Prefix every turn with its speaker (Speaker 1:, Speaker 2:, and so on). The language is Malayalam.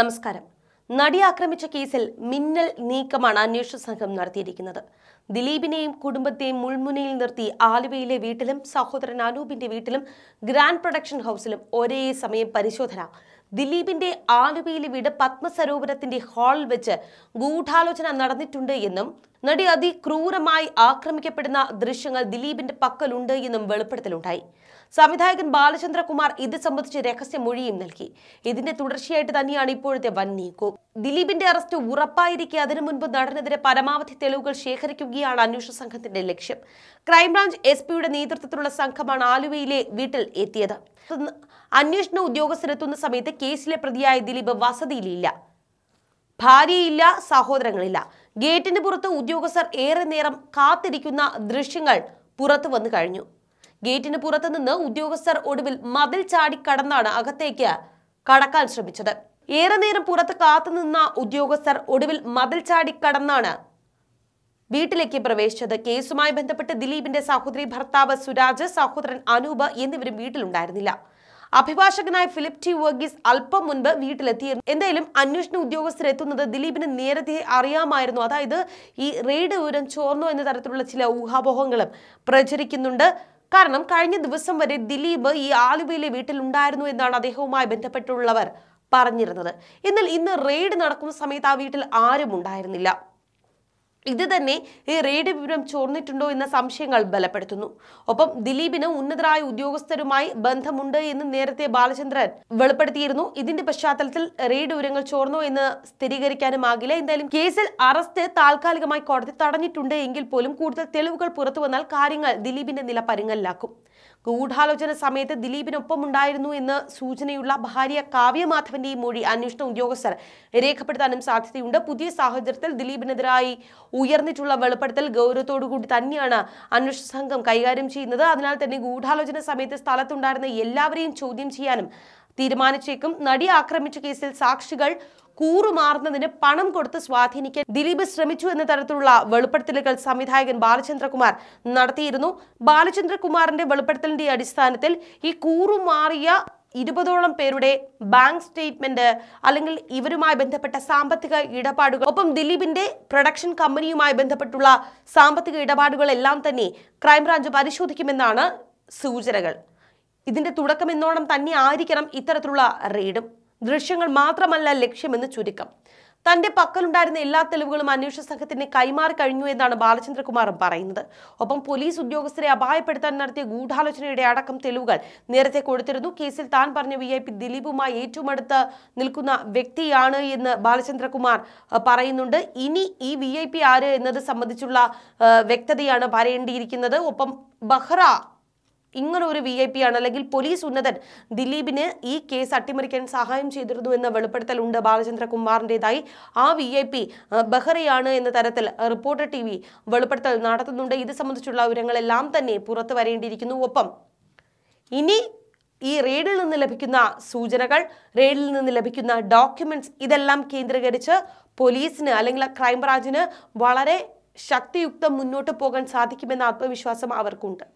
Speaker 1: നമസ്കാരം നടി ആക്രമിച്ച കേസിൽ മിന്നൽ നീക്കമാണ് അന്വേഷണ സംഘം നടത്തിയിരിക്കുന്നത് ദിലീപിനെയും കുടുംബത്തെയും മുൾമുനയിൽ നിർത്തി ആലുവയിലെ വീട്ടിലും സഹോദരൻ അനൂപിന്റെ വീട്ടിലും ഗ്രാൻഡ് പ്രൊഡക്ഷൻ ഹൗസിലും ഒരേ സമയം പരിശോധന ദിലീപിന്റെ ആലുവയിലെ വീട് പത്മസരോവരത്തിന്റെ ഹാളിൽ വെച്ച് ഗൂഢാലോചന നടന്നിട്ടുണ്ട് എന്നും നടി അതിക്രൂരമായി ആക്രമിക്കപ്പെടുന്ന ദൃശ്യങ്ങൾ ദിലീപിന്റെ പക്കലുണ്ട് എന്നും വെളിപ്പെടുത്തലുണ്ടായി സംവിധായകൻ ബാലചന്ദ്രകുമാർ ഇത് സംബന്ധിച്ച് മൊഴിയും നൽകി ഇതിന്റെ തുടർച്ചയായിട്ട് തന്നെയാണ് ഇപ്പോഴത്തെ വൻ നീക്കു ദിലീപിന്റെ അറസ്റ്റ് ഉറപ്പായിരിക്കെ അതിനു മുൻപ് നടനെതിരെ പരമാവധി തെളിവുകൾ ശേഖരിക്കുകയാണ് അന്വേഷണ സംഘത്തിന്റെ ലക്ഷ്യം ക്രൈംബ്രാഞ്ച് എസ് പിയുടെ നേതൃത്വത്തിലുള്ള സംഘമാണ് ആലുവയിലെ വീട്ടിൽ എത്തിയത് അന്വേഷണ ഉദ്യോഗസ്ഥരെത്തുന്ന സമയത്ത് കേസിലെ പ്രതിയായ ദിലീപ് വസതിയിലില്ല ഭാര്യയില്ല സഹോദരങ്ങളില്ല ഗേറ്റിന് പുറത്ത് ഉദ്യോഗസ്ഥർ ഏറെ നേരം കാത്തിരിക്കുന്ന ദൃശ്യങ്ങൾ പുറത്തു വന്നു കഴിഞ്ഞു ഗേറ്റിന് പുറത്ത് നിന്ന് ഉദ്യോഗസ്ഥർ ഒടുവിൽ മതിൽ ചാടി കടന്നാണ് അകത്തേക്ക് കടക്കാൻ ശ്രമിച്ചത് ഏറെ നേരം പുറത്ത് കാത്തുനിന്ന ഉദ്യോഗസ്ഥർ ഒടുവിൽ മതിൽ ചാടി കടന്നാണ് വീട്ടിലേക്ക് പ്രവേശിച്ചത് കേസുമായി ബന്ധപ്പെട്ട് ദിലീപിന്റെ സഹോദരി ഭർത്താവ് സുരാജ് സഹോദരൻ അനൂപ് എന്നിവരും വീട്ടിലുണ്ടായിരുന്നില്ല അഭിഭാഷകനായ ഫിലിപ്പ് ടി വർഗീസ് അല്പം മുൻപ് വീട്ടിലെത്തിയിരുന്നു എന്തായാലും അന്വേഷണ എത്തുന്നത് ദിലീപിന് നേരത്തെ അറിയാമായിരുന്നു അതായത് ഈ റെയ്ഡ് വിവരം ചോർന്നു എന്ന തരത്തിലുള്ള ചില ഊഹാപോഹങ്ങളും പ്രചരിക്കുന്നുണ്ട് കാരണം കഴിഞ്ഞ ദിവസം വരെ ദിലീപ് ഈ ആലുവയിലെ വീട്ടിൽ ഉണ്ടായിരുന്നു എന്നാണ് അദ്ദേഹവുമായി ബന്ധപ്പെട്ടുള്ളവർ പറഞ്ഞിരുന്നത് എന്നാൽ ഇന്ന് റെയ്ഡ് നടക്കുന്ന സമയത്ത് ആ വീട്ടിൽ ആരും ഉണ്ടായിരുന്നില്ല ഇത് തന്നെ ഈ റെയ്ഡ് വിവരം ചോർന്നിട്ടുണ്ടോ എന്ന സംശയങ്ങൾ ബലപ്പെടുത്തുന്നു ഒപ്പം ദിലീപിന് ഉന്നതരായ ഉദ്യോഗസ്ഥരുമായി ബന്ധമുണ്ട് എന്ന് നേരത്തെ ബാലചന്ദ്രൻ വെളിപ്പെടുത്തിയിരുന്നു ഇതിന്റെ പശ്ചാത്തലത്തിൽ റെയ്ഡ് വിവരങ്ങൾ ചോർന്നോ എന്ന് ആകില്ല എന്തായാലും കേസിൽ അറസ്റ്റ് താൽക്കാലികമായി കോടതി തടഞ്ഞിട്ടുണ്ട് എങ്കിൽ പോലും കൂടുതൽ തെളിവുകൾ പുറത്തു വന്നാൽ കാര്യങ്ങൾ ദിലീപിന്റെ നില പരിങ്ങലിലാക്കും ഗൂഢാലോചന സമയത്ത് ദിലീപിനൊപ്പം ഉണ്ടായിരുന്നു എന്ന് സൂചനയുള്ള ഭാര്യ കാവ്യമാധവന്റെയും മൊഴി അന്വേഷണ ഉദ്യോഗസ്ഥർ രേഖപ്പെടുത്താനും സാധ്യതയുണ്ട് പുതിയ സാഹചര്യത്തിൽ ദിലീപിനെതിരായി ഉയർന്നിട്ടുള്ള വെളിപ്പെടുത്തൽ ഗൗരവത്തോടുകൂടി തന്നെയാണ് അന്വേഷണ സംഘം കൈകാര്യം ചെയ്യുന്നത് അതിനാൽ തന്നെ ഗൂഢാലോചന സമയത്ത് സ്ഥലത്തുണ്ടായിരുന്ന എല്ലാവരെയും ചോദ്യം ചെയ്യാനും തീരുമാനിച്ചേക്കും നടി ആക്രമിച്ച കേസിൽ സാക്ഷികൾ കൂറുമാറുന്നതിന് പണം കൊടുത്ത് സ്വാധീനിക്കാൻ ദിലീപ് ശ്രമിച്ചു എന്ന തരത്തിലുള്ള വെളിപ്പെടുത്തലുകൾ സംവിധായകൻ ബാലചന്ദ്രകുമാർ നടത്തിയിരുന്നു ബാലചന്ദ്രകുമാറിന്റെ വെളിപ്പെടുത്തലിന്റെ അടിസ്ഥാനത്തിൽ ഈ കൂറുമാറിയ ഇരുപതോളം പേരുടെ ബാങ്ക് സ്റ്റേറ്റ്മെന്റ് അല്ലെങ്കിൽ ഇവരുമായി ബന്ധപ്പെട്ട സാമ്പത്തിക ഇടപാടുകൾ ഒപ്പം ദിലീപിന്റെ പ്രൊഡക്ഷൻ കമ്പനിയുമായി ബന്ധപ്പെട്ടുള്ള സാമ്പത്തിക ഇടപാടുകളെല്ലാം തന്നെ ക്രൈംബ്രാഞ്ച് പരിശോധിക്കുമെന്നാണ് സൂചനകൾ ഇതിന്റെ തുടക്കം എന്നോണം തന്നെ ആയിരിക്കണം ഇത്തരത്തിലുള്ള റെയ്ഡും ദൃശ്യങ്ങൾ മാത്രമല്ല ലക്ഷ്യമെന്ന് ചുരുക്കം തന്റെ പക്കലുണ്ടായിരുന്ന എല്ലാ തെളിവുകളും അന്വേഷണ സംഘത്തിന് കൈമാറി കഴിഞ്ഞു എന്നാണ് ബാലചന്ദ്രകുമാറും പറയുന്നത് ഒപ്പം പോലീസ് ഉദ്യോഗസ്ഥരെ അപായപ്പെടുത്താൻ നടത്തിയ ഗൂഢാലോചനയുടെ അടക്കം തെളിവുകൾ നേരത്തെ കൊടുത്തിരുന്നു കേസിൽ താൻ പറഞ്ഞ വി ഐ പി ദിലീപുമായി ഏറ്റവും അടുത്ത് നിൽക്കുന്ന വ്യക്തിയാണ് എന്ന് ബാലചന്ദ്രകുമാർ പറയുന്നുണ്ട് ഇനി ഈ വി ഐ പി ആര് എന്നത് സംബന്ധിച്ചുള്ള വ്യക്തതയാണ് പറയേണ്ടിയിരിക്കുന്നത് ഒപ്പം ബഹ്റ ഇങ്ങനെ ഒരു വി ഐ പി ആണ് അല്ലെങ്കിൽ പോലീസ് ഉന്നതൻ ദിലീപിന് ഈ കേസ് അട്ടിമറിക്കാൻ സഹായം ചെയ്തിരുന്നു എന്ന വെളിപ്പെടുത്തൽ ഉണ്ട് കുമാറിൻ്റെതായി ആ വി ഐ പി ബഹ്റയാണ് എന്ന തരത്തിൽ റിപ്പോർട്ടർ ടി വി വെളിപ്പെടുത്തൽ നടത്തുന്നുണ്ട് ഇത് സംബന്ധിച്ചുള്ള വിവരങ്ങളെല്ലാം തന്നെ പുറത്തു വരേണ്ടിയിരിക്കുന്നു ഒപ്പം ഇനി ഈ റെയ്ഡിൽ നിന്ന് ലഭിക്കുന്ന സൂചനകൾ റെയ്ഡിൽ നിന്ന് ലഭിക്കുന്ന ഡോക്യുമെന്റ്സ് ഇതെല്ലാം കേന്ദ്രീകരിച്ച് പോലീസിന് അല്ലെങ്കിൽ ക്രൈംബ്രാഞ്ചിന് വളരെ ശക്തിയുക്തം മുന്നോട്ട് പോകാൻ സാധിക്കുമെന്ന ആത്മവിശ്വാസം അവർക്കുണ്ട്